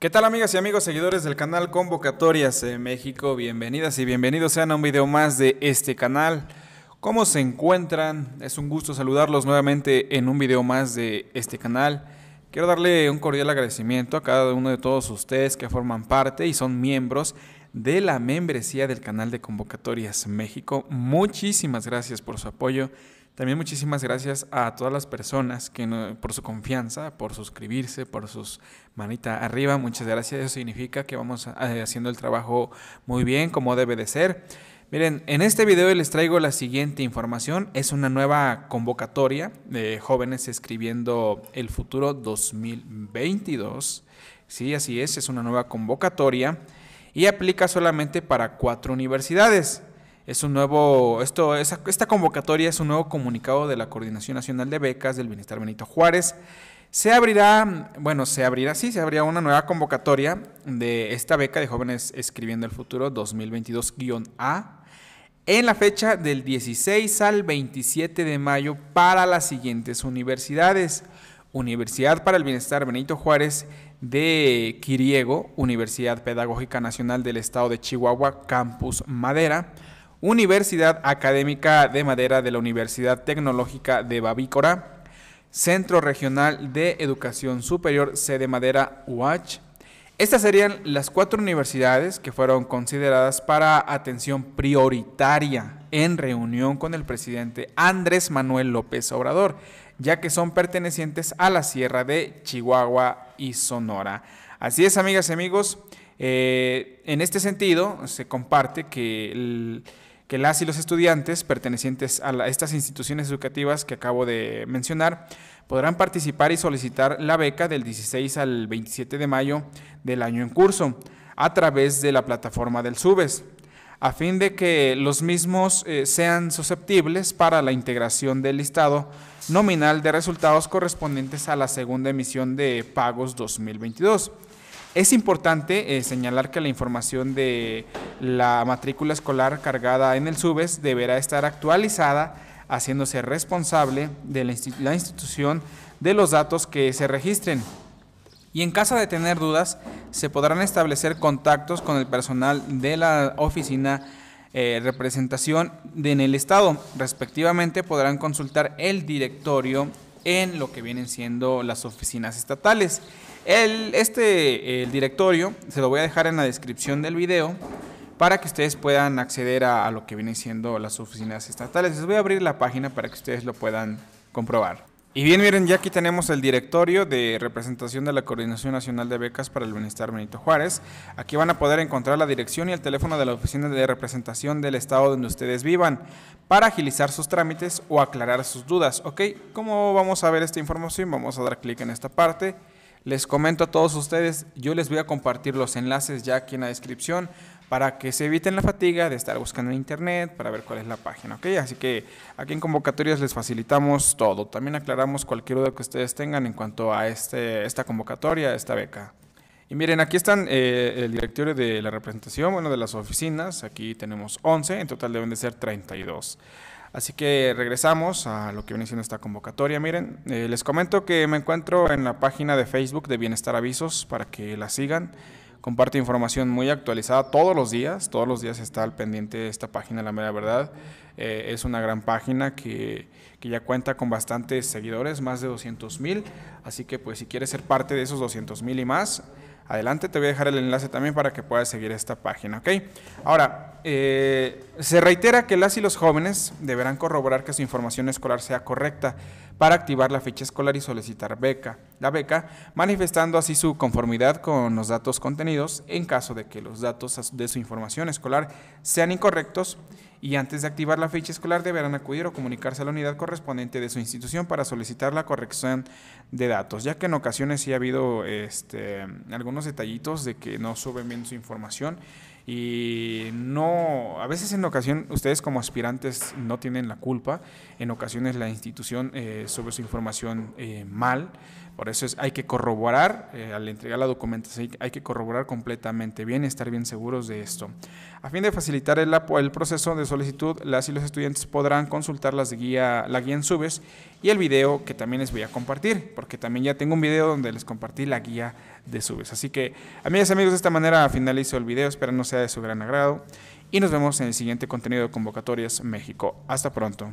¿Qué tal amigas y amigos seguidores del canal Convocatorias de México? Bienvenidas y bienvenidos sean a un video más de este canal. ¿Cómo se encuentran? Es un gusto saludarlos nuevamente en un video más de este canal. Quiero darle un cordial agradecimiento a cada uno de todos ustedes que forman parte y son miembros de la membresía del canal de Convocatorias México. Muchísimas gracias por su apoyo también muchísimas gracias a todas las personas que por su confianza, por suscribirse, por sus manita arriba. Muchas gracias. Eso significa que vamos eh, haciendo el trabajo muy bien como debe de ser. Miren, en este video les traigo la siguiente información. Es una nueva convocatoria de jóvenes escribiendo el futuro 2022. Sí, así es, es una nueva convocatoria y aplica solamente para cuatro universidades. Es un nuevo, esto, esta convocatoria es un nuevo comunicado de la Coordinación Nacional de Becas del Bienestar Benito Juárez. Se abrirá, bueno, se abrirá, sí, se abrirá una nueva convocatoria de esta beca de jóvenes escribiendo el futuro 2022-A en la fecha del 16 al 27 de mayo para las siguientes universidades. Universidad para el Bienestar Benito Juárez de Quiriego, Universidad Pedagógica Nacional del Estado de Chihuahua, Campus Madera, Universidad Académica de Madera de la Universidad Tecnológica de Bavícora, Centro Regional de Educación Superior de Madera UACH. Estas serían las cuatro universidades que fueron consideradas para atención prioritaria en reunión con el presidente Andrés Manuel López Obrador, ya que son pertenecientes a la Sierra de Chihuahua y Sonora. Así es, amigas y amigos, eh, en este sentido, se comparte que el, que las y los estudiantes pertenecientes a, estas instituciones educativas que acabo de mencionar podrán participar y solicitar la beca del 16 al 27 de mayo del año en curso a través de la plataforma del SUBES, a fin de que los mismos eh, sean susceptibles para la integración del listado nominal de resultados correspondientes a la segunda emisión de pagos 2022 es importante eh, señalar que la información de la matrícula escolar cargada en el SUBES deberá estar actualizada, haciéndose responsable de la, institución de los datos que se registren. Y en caso de tener dudas, se podrán establecer contactos con el personal de la oficina eh, representación en el Estado. Respectivamente podrán consultar el directorio en lo que vienen siendo las oficinas estatales. este directorio se lo voy a dejar en la descripción del video para que ustedes puedan acceder a, lo que vienen siendo las oficinas estatales. Les voy a abrir la página para que ustedes lo puedan comprobar. Y bien, miren, ya aquí tenemos el directorio de representación de la Coordinación Nacional de Becas para el Bienestar Benito Juárez. Aquí van a poder encontrar la dirección y el teléfono de la oficina de representación del estado donde ustedes vivan para agilizar sus trámites o aclarar sus dudas. ¿Ok? ¿Cómo vamos a ver esta información? Vamos a dar clic en esta parte. Les comento a todos ustedes, yo les voy a compartir los enlaces ya aquí en la descripción para que se eviten la fatiga de estar buscando en internet para ver cuál es la página, ¿ok? Así que aquí en convocatorias les facilitamos todo. También aclaramos cualquier duda que ustedes tengan en cuanto a este, esta convocatoria, esta beca. Y miren, aquí están eh, el directorio de la representación, bueno, de las oficinas. Aquí tenemos 11, en total deben de ser 32. Así que regresamos a lo que viene siendo esta convocatoria. Miren, eh, les comento que me encuentro en la página de Facebook de Bienestar Avisos para que la sigan. Comparte información muy actualizada todos los días. Todos los días está al pendiente esta página, la mera verdad. Eh, es una gran página que, que, ya cuenta con bastantes seguidores, más de 200 mil. Así que pues si quieres ser parte de esos 200 mil y más, adelante. Te voy a dejar el enlace también para que puedas seguir esta página, Ahora, eh, se reitera que las y los jóvenes deberán corroborar que su información escolar sea correcta para activar la fecha escolar y solicitar beca, la beca, manifestando así su conformidad con los datos contenidos en caso de que los datos de su información escolar sean incorrectos y antes de activar la fecha escolar deberán acudir o comunicarse a la unidad correspondiente de su institución para solicitar la corrección de datos, ya que en ocasiones sí ha habido este, algunos detallitos de que no suben bien su información y no, a veces en ocasión ustedes como aspirantes no tienen la culpa, en ocasiones la institución eh, sube su información eh, mal, por eso es, hay que corroborar, eh, al entregar la documentación hay, que corroborar completamente bien, estar bien seguros de esto. A fin de facilitar el, el proceso de solicitud, las y los estudiantes podrán consultar las guía, la guía en subes y el video que también les voy a compartir, porque también ya tengo un video donde les compartí la guía de subes. Así que, amigas y amigos, de esta manera finalizo el video, espero no sea de su gran agrado y nos vemos en el siguiente contenido de Convocatorias México. Hasta pronto.